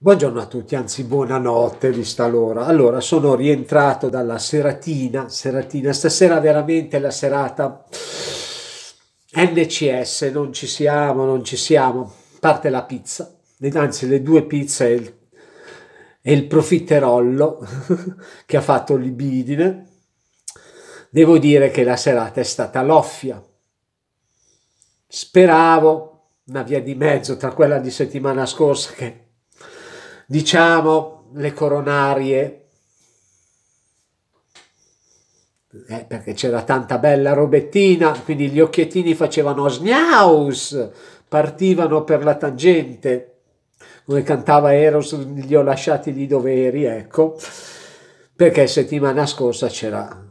Buongiorno a tutti, anzi buonanotte vista l'ora. Allora, sono rientrato dalla seratina, seratina, stasera veramente la serata NCS, non ci siamo, non ci siamo. Parte la pizza, anzi le due pizze e il, e il profiterollo che ha fatto libidine. Devo dire che la serata è stata loffia. Speravo una via di mezzo tra quella di settimana scorsa che diciamo le coronarie, eh, perché c'era tanta bella robettina, quindi gli occhiettini facevano sniaus, partivano per la tangente, come cantava Eros, gli ho lasciati lì doveri, ecco, perché settimana scorsa c'era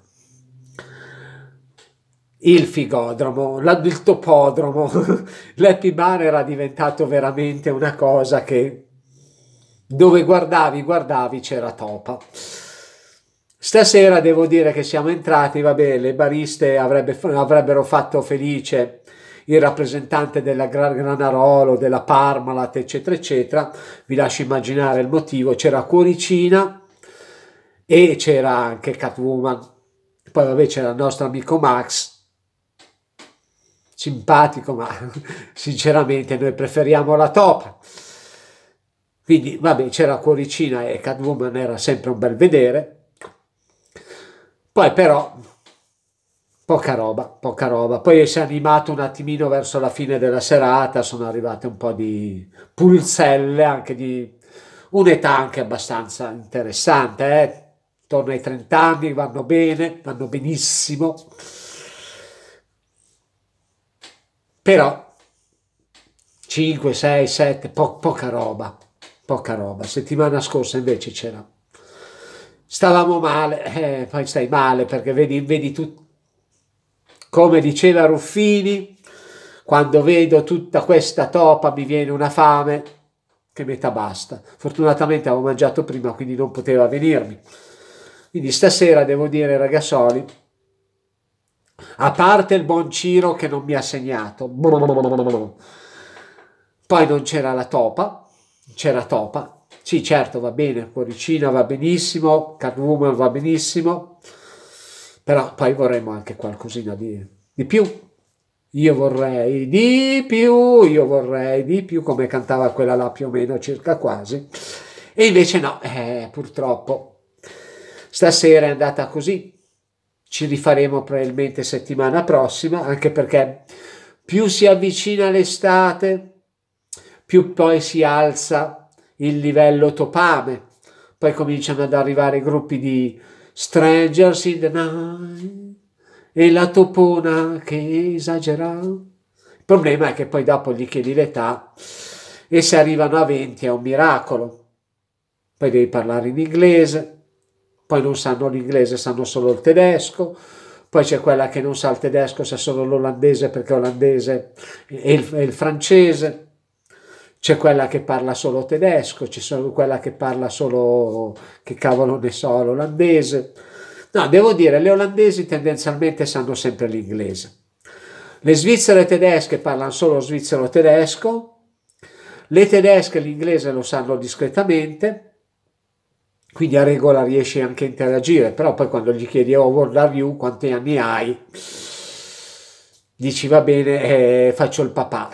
il figodromo, il topodromo, l'happy bar era diventato veramente una cosa che dove guardavi, guardavi, c'era Topa. Stasera devo dire che siamo entrati, vabbè, le bariste avrebbe, avrebbero fatto felice il rappresentante della Granarolo, della Parmalat, eccetera, eccetera. Vi lascio immaginare il motivo. C'era Cuoricina e c'era anche Catwoman. Poi vabbè c'era il nostro amico Max, simpatico, ma sinceramente noi preferiamo la Topa. Quindi, vabbè, c'era Cuoricina e Catwoman era sempre un bel vedere. Poi però, poca roba, poca roba. Poi si è animato un attimino verso la fine della serata, sono arrivate un po' di pulselle anche di un'età anche abbastanza interessante, eh? Torna ai 30 anni, vanno bene, vanno benissimo. Però 5, 6, 7, po poca roba poca roba. Settimana scorsa invece c'era. Stavamo male, eh, poi stai male perché vedi, vedi tu, come diceva Ruffini, quando vedo tutta questa topa mi viene una fame che metà basta. Fortunatamente avevo mangiato prima, quindi non poteva venirmi. Quindi stasera devo dire, ragazzoli, a parte il buon Ciro che non mi ha segnato, poi non c'era la topa, c'era Topa. Sì, certo, va bene, Cuoricina va benissimo, Catwoman va benissimo, però poi vorremmo anche qualcosina di, di più. Io vorrei di più, io vorrei di più, come cantava quella là più o meno, circa quasi. E invece no, eh, purtroppo. Stasera è andata così. Ci rifaremo probabilmente settimana prossima, anche perché più si avvicina l'estate, più poi si alza il livello topame, poi cominciano ad arrivare gruppi di Strangers in the Night e la topona che esagera. Il problema è che poi dopo gli chiedi l'età e se arrivano a 20 è un miracolo. Poi devi parlare in inglese, poi non sanno l'inglese, sanno solo il tedesco, poi c'è quella che non sa il tedesco, sa solo l'olandese perché olandese e il, e il francese c'è quella che parla solo tedesco, ci sono quella che parla solo, che cavolo ne so, l'olandese. No, devo dire, le olandesi tendenzialmente sanno sempre l'inglese. Le svizzere tedesche parlano solo svizzero tedesco, le tedesche l'inglese lo sanno discretamente, quindi a regola riesci anche a interagire, però poi quando gli chiedi, oh, what are you, quanti anni hai? dici va bene, eh, faccio il papà,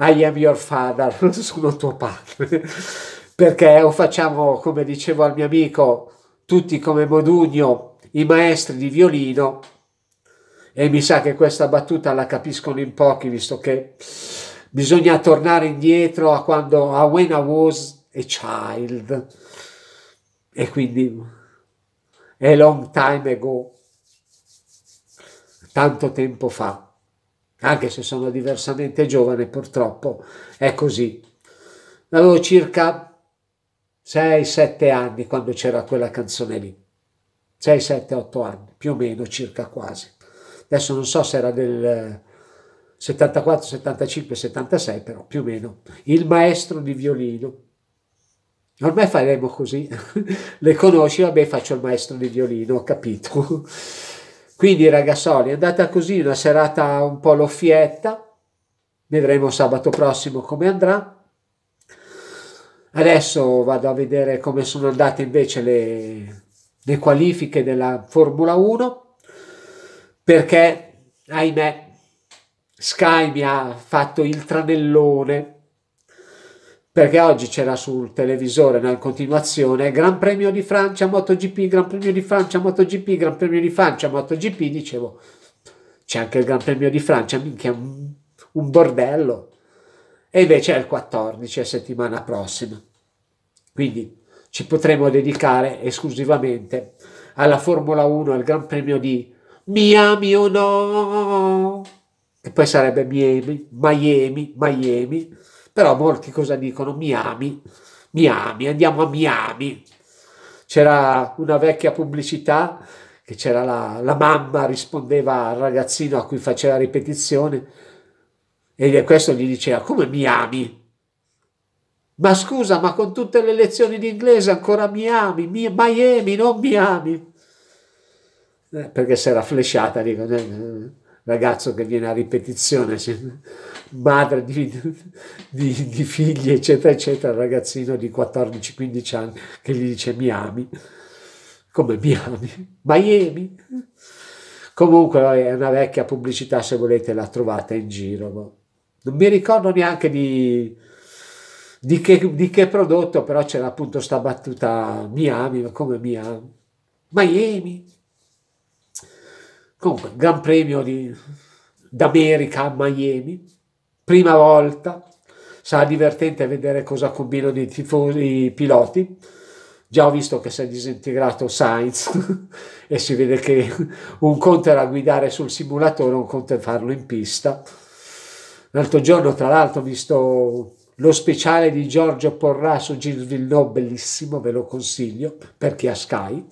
I am your father, sono tuo padre, perché o facciamo, come dicevo al mio amico, tutti come Modugno, i maestri di violino, e mi sa che questa battuta la capiscono in pochi, visto che bisogna tornare indietro a quando, a when I was a child, e quindi a long time ago, tanto tempo fa anche certo. se sono diversamente giovane purtroppo è così. Avevo circa 6-7 anni quando c'era quella canzone lì, 6-7-8 anni, più o meno circa quasi. Adesso non so se era del 74, 75, 76 però più o meno. Il maestro di violino. Ormai faremo così, le conosci, vabbè faccio il maestro di violino, ho capito. Quindi ragazzoli, è andata così, una serata un po' loffietta, vedremo sabato prossimo come andrà. Adesso vado a vedere come sono andate invece le, le qualifiche della Formula 1, perché ahimè Sky mi ha fatto il tranellone perché oggi c'era sul televisore in continuazione Gran Premio di Francia, MotoGP, Gran Premio di Francia, MotoGP, Gran Premio di Francia, MotoGP, dicevo c'è anche il Gran Premio di Francia, minchia un, un bordello. E invece è il 14 settimana prossima. Quindi ci potremo dedicare esclusivamente alla Formula 1, al Gran Premio di Miami o oh no, che poi sarebbe Miami, Miami, Miami però molti cosa dicono? Mi ami, mi ami, andiamo a Miami. C'era una vecchia pubblicità che c'era la, la mamma, rispondeva al ragazzino a cui faceva ripetizione e questo gli diceva come mi ami? Ma scusa, ma con tutte le lezioni di inglese ancora mi ami, Miami, non mi ami. Eh, perché si era flesciata, dico. Eh, eh. eh ragazzo che viene a ripetizione, cioè, madre di, di, di figli, eccetera, eccetera, il ragazzino di 14-15 anni che gli dice mi ami, come mi ami, Miami. Comunque è una vecchia pubblicità, se volete la trovate in giro. Non mi ricordo neanche di, di, che, di che prodotto, però c'era appunto sta battuta mi ami, come mi ami, Miami. Comunque, Gran Premio di, d'America a Miami, prima volta, sarà divertente vedere cosa combinano i, tifosi, i piloti. Già ho visto che si è disintegrato Sainz e si vede che un conto era guidare sul simulatore, un conto è farlo in pista. L'altro giorno, tra l'altro, ho visto lo speciale di Giorgio Porrà su Gilles Villeneuve, bellissimo, ve lo consiglio per chi ha Sky.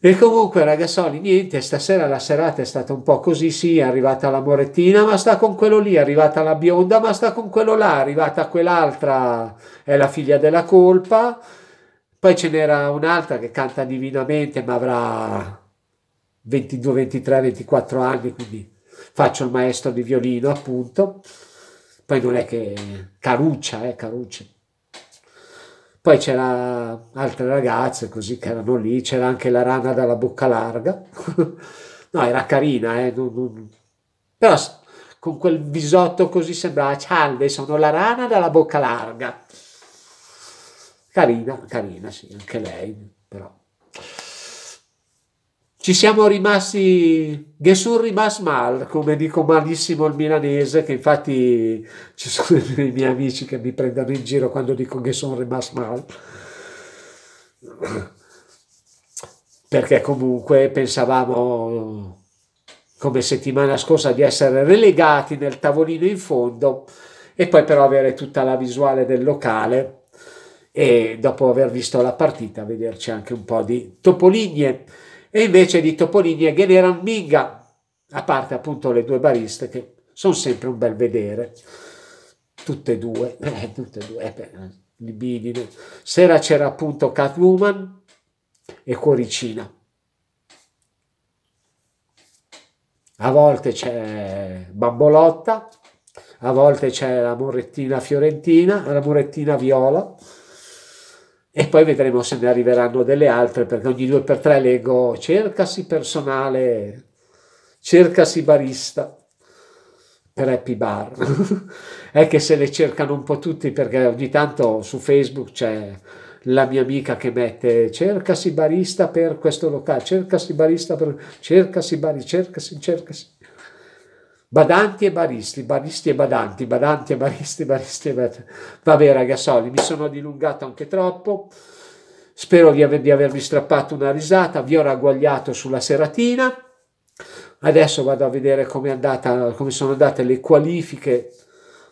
E comunque Ragazzoli, niente, stasera la serata è stata un po' così, sì, è arrivata la Morettina, ma sta con quello lì, è arrivata la bionda, ma sta con quello là, è arrivata quell'altra, è la figlia della colpa, poi ce n'era un'altra che canta divinamente, ma avrà 22, 23, 24 anni, quindi faccio il maestro di violino, appunto. Poi non è che caruccia, eh, caruccia. Poi c'era altre ragazze così che erano lì, c'era anche la rana dalla bocca larga. no, era carina, eh? non, non... però con quel visotto così sembrava cialde, sono la rana dalla bocca larga. Carina, carina, sì, anche lei, però ci siamo rimasti Gesur rimas mal, come dico malissimo il milanese, che infatti ci sono i miei amici che mi prendono in giro quando dico Gesur rimas mal. Perché comunque pensavamo, come settimana scorsa, di essere relegati nel tavolino in fondo e poi però avere tutta la visuale del locale e dopo aver visto la partita vederci anche un po' di topoligne e invece di Topolini e Gheneran Minga, a parte appunto le due bariste che sono sempre un bel vedere, tutte e due, eh, tutte e due, eh, libidine. Sera c'era appunto Catwoman e Cuoricina. A volte c'è Bambolotta, a volte c'è la Morettina fiorentina, la Morettina viola, e poi vedremo se ne arriveranno delle altre perché ogni due per tre leggo cercasi personale, cercasi barista per Happy Bar. è che se le cercano un po' tutti perché ogni tanto su Facebook c'è la mia amica che mette cercasi barista per questo locale, cercasi barista per cercasi barista, cercasi, cercasi. Badanti e baristi, baristi e badanti, badanti e baristi, baristi e badanti. Vabbè ragazzoli, mi sono dilungato anche troppo, spero di, aver, di avervi strappato una risata, vi ho ragguagliato sulla seratina, adesso vado a vedere come, andata, come sono andate le qualifiche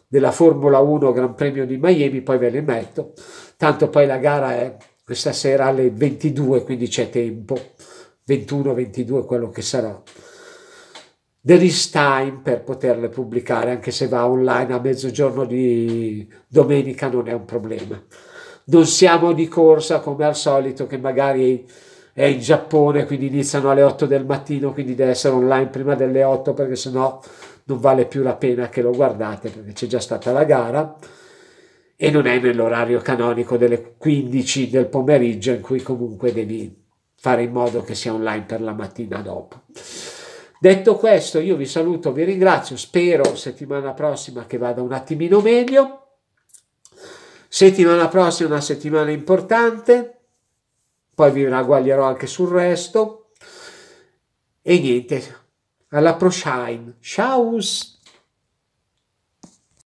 della Formula 1 Gran Premio di Miami, poi ve le metto, tanto poi la gara è questa sera alle 22, quindi c'è tempo, 21-22 quello che sarà there is time per poterle pubblicare, anche se va online a mezzogiorno di domenica non è un problema. Non siamo di corsa come al solito che magari è in Giappone, quindi iniziano alle 8 del mattino, quindi deve essere online prima delle 8 perché sennò non vale più la pena che lo guardate perché c'è già stata la gara e non è nell'orario canonico delle 15 del pomeriggio in cui comunque devi fare in modo che sia online per la mattina dopo. Detto questo, io vi saluto, vi ringrazio, spero settimana prossima che vada un attimino meglio. Settimana prossima è una settimana importante, poi vi ragguaglierò anche sul resto. E niente, alla prossima. Ciao!